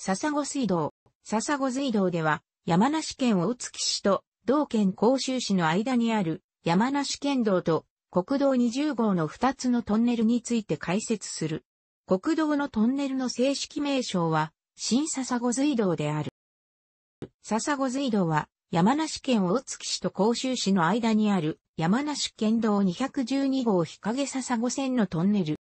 笹子水道、笹子水道では、山梨県大月市と同県甲州市の間にある山梨県道と国道20号の2つのトンネルについて解説する。国道のトンネルの正式名称は、新笹子水道である。笹子水道は、山梨県大月市と甲州市の間にある山梨県道212号日陰笹子線のトンネル。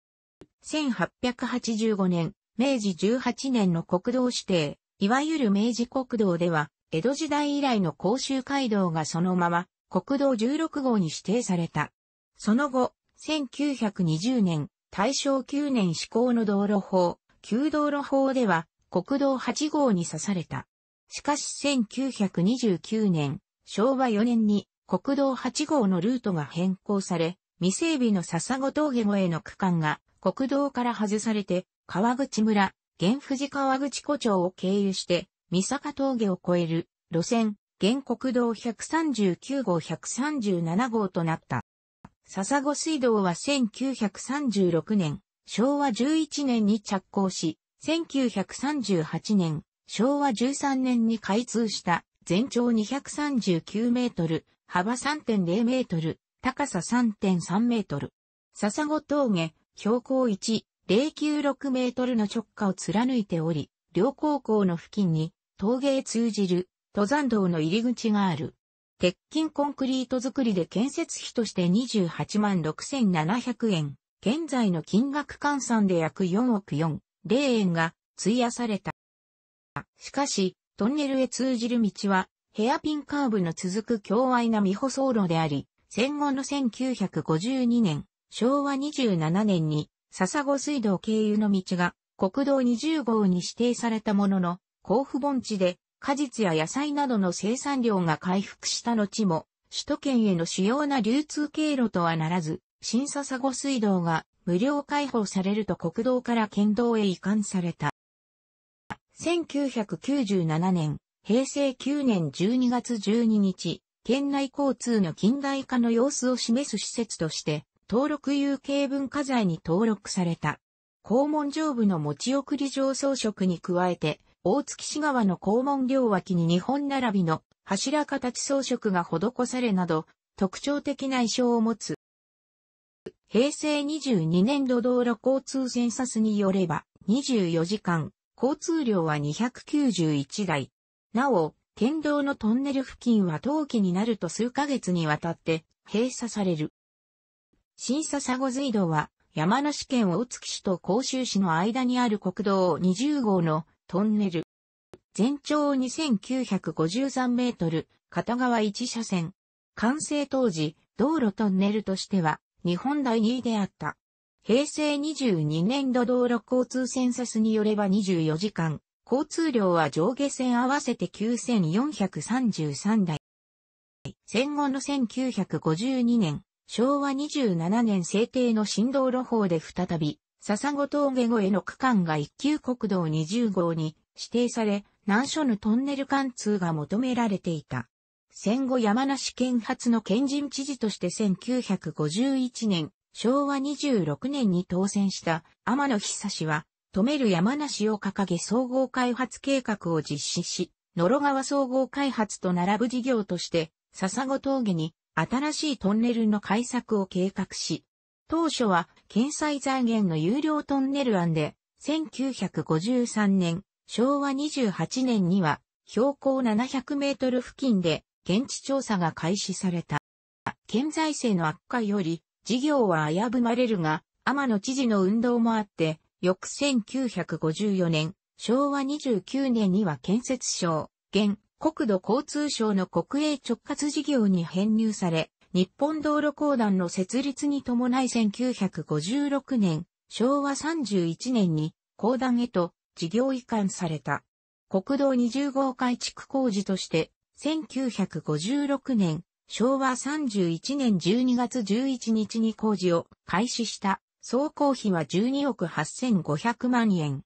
1885年、明治18年の国道指定、いわゆる明治国道では、江戸時代以来の甲州街道がそのまま国道16号に指定された。その後、1920年、大正9年施行の道路法、旧道路法では国道8号に刺された。しかし1929年、昭和4年に国道8号のルートが変更され、未整備の笹子峠越えの区間が国道から外されて川口村、現富士川口湖町を経由して、三坂峠を越える路線、現国道139号137号となった。笹子水道は1936年、昭和11年に着工し、1938年、昭和13年に開通した全長239メートル、幅3.0メートル、高さ3.3メートル。笹子峠、標高1、096メートルの直下を貫いており、両高校の付近に峠へ通じる登山道の入り口がある。鉄筋コンクリート作りで建設費として28万6700円、現在の金額換算で約4億4、0円が費やされた。しかし、トンネルへ通じる道は、ヘアピンカーブの続く強愛な未舗走路であり、戦後の1952年、昭和27年に笹子水道経由の道が国道20号に指定されたものの、甲府盆地で果実や野菜などの生産量が回復した後も、首都圏への主要な流通経路とはならず、新笹子水道が無料開放されると国道から県道へ移管された。1997年、平成9年12月12日、県内交通の近代化の様子を示す施設として、登録有形文化財に登録された。肛門上部の持ち送り上装飾に加えて、大月市川の肛門両脇に日本並びの柱形装飾が施されなど、特徴的な意匠を持つ。平成22年度道路交通センサスによれば、24時間、交通量は291台。なお、県道のトンネル付近は冬季になると数ヶ月にわたって閉鎖される。新笹子隧道は、山梨県大月市と甲州市の間にある国道20号のトンネル。全長2953メートル、片側1車線。完成当時、道路トンネルとしては、日本第2位であった。平成22年度道路交通センサスによれば24時間、交通量は上下線合わせて9433台。戦後の1952年、昭和27年制定の新道路法で再び、笹子峠越えの区間が一級国道20号に指定され、難所のトンネル貫通が求められていた。戦後山梨県初の県人知事として1951年、昭和26年に当選した天野久氏は、止める山梨を掲げ総合開発計画を実施し、野呂川総合開発と並ぶ事業として、笹子峠に新しいトンネルの開削を計画し、当初は、県災財源の有料トンネル案で、1953年、昭和28年には、標高700メートル付近で、現地調査が開始された。県財政の悪化より、事業は危ぶまれるが、天野知事の運動もあって、翌1954年、昭和29年には建設省、現、国土交通省の国営直轄事業に編入され、日本道路公団の設立に伴い1956年、昭和31年に公団へと事業移管された。国道20号改築工事として、1956年、昭和31年12月11日に工事を開始した総工費は12億8500万円。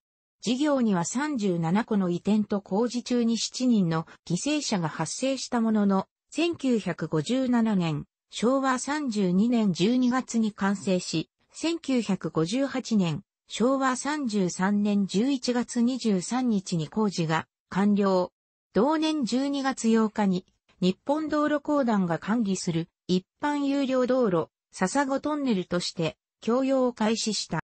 事業には37個の移転と工事中に7人の犠牲者が発生したものの、1957年、昭和32年12月に完成し、1958年、昭和33年11月23日に工事が完了。同年12月8日に、日本道路公団が管理する一般有料道路、笹子トンネルとして、供用を開始した。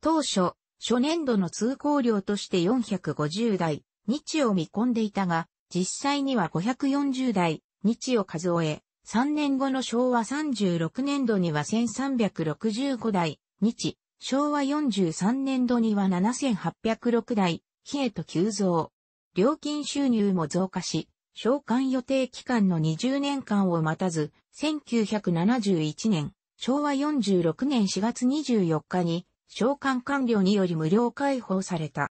当初、初年度の通行量として450台、日を見込んでいたが、実際には540台、日を数え、3年後の昭和36年度には1365台、日、昭和43年度には7806台、日へと急増。料金収入も増加し、償還予定期間の20年間を待たず、1971年、昭和46年4月24日に、召喚官僚により無料開放された。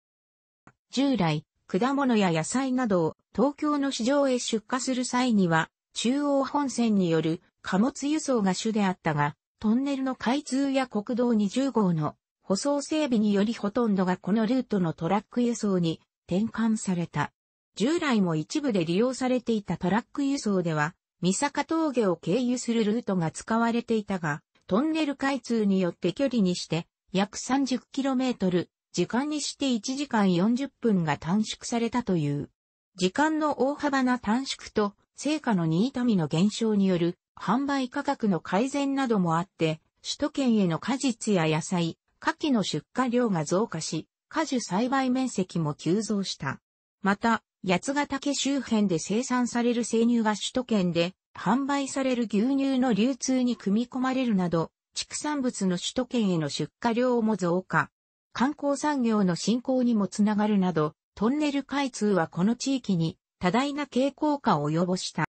従来、果物や野菜などを東京の市場へ出荷する際には、中央本線による貨物輸送が主であったが、トンネルの開通や国道20号の舗装整備によりほとんどがこのルートのトラック輸送に転換された。従来も一部で利用されていたトラック輸送では、三坂峠を経由するルートが使われていたが、トンネル開通によって距離にして約 30km、時間にして1時間40分が短縮されたという。時間の大幅な短縮と、成果の2痛みの減少による販売価格の改善などもあって、首都圏への果実や野菜、夏季の出荷量が増加し、果樹栽培面積も急増した。また、八ヶ岳周辺で生産される生乳が首都圏で販売される牛乳の流通に組み込まれるなど、畜産物の首都圏への出荷量も増加。観光産業の振興にもつながるなど、トンネル開通はこの地域に多大な傾向化を及ぼした。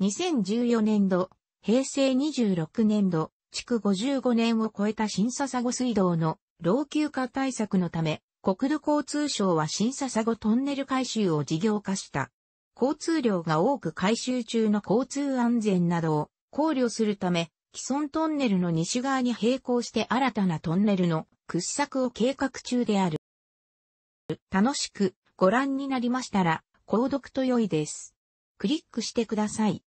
2014年度、平成26年度、築55年を超えた新笹子水道の老朽化対策のため、国土交通省は新笹子トンネル改修を事業化した。交通量が多く改修中の交通安全などを考慮するため、既存トンネルの西側に並行して新たなトンネルの掘削を計画中である。楽しくご覧になりましたら、購読と良いです。クリックしてください。